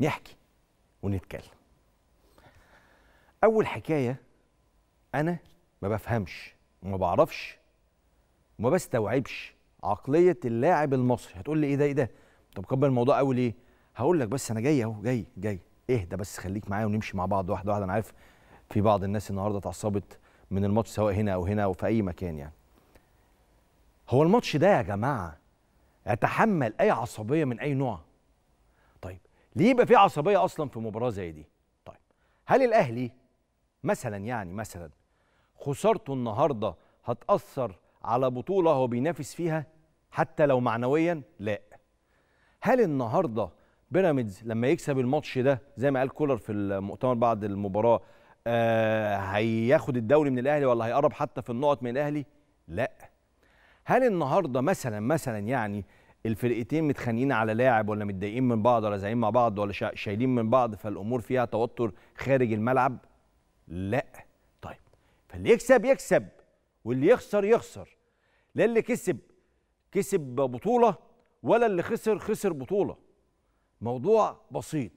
نحكي ونتكلم اول حكايه انا ما بفهمش وما بعرفش وما بستوعبش عقليه اللاعب المصري هتقول لي ايه ده ايه ده طب قبل الموضوع قوي ليه هقول لك بس انا جاي اهو جاي جاي اهدى بس خليك معايا ونمشي مع بعض واحده واحده انا عارف في بعض الناس النهارده اتعصبت من الماتش سواء هنا او هنا او في اي مكان يعني هو الماتش ده يا جماعه يتحمل اي عصبيه من اي نوع ليه يبقى في عصبيه اصلا في مباراه زي دي طيب هل الاهلي مثلا يعني مثلا خسارته النهارده هتاثر على بطوله هو بينافس فيها حتى لو معنويا لا هل النهارده بيراميدز لما يكسب الماتش ده زي ما قال كولر في المؤتمر بعد المباراه آه هياخد الدوري من الاهلي ولا هيقرب حتى في النقط من الاهلي لا هل النهارده مثلا مثلا يعني الفرقتين متخانقين على لاعب ولا متضايقين من بعض ولا زعلانين مع بعض ولا شايلين من بعض فالامور فيها توتر خارج الملعب لا طيب فاللي يكسب يكسب واللي يخسر يخسر لا اللي كسب كسب بطوله ولا اللي خسر خسر بطوله موضوع بسيط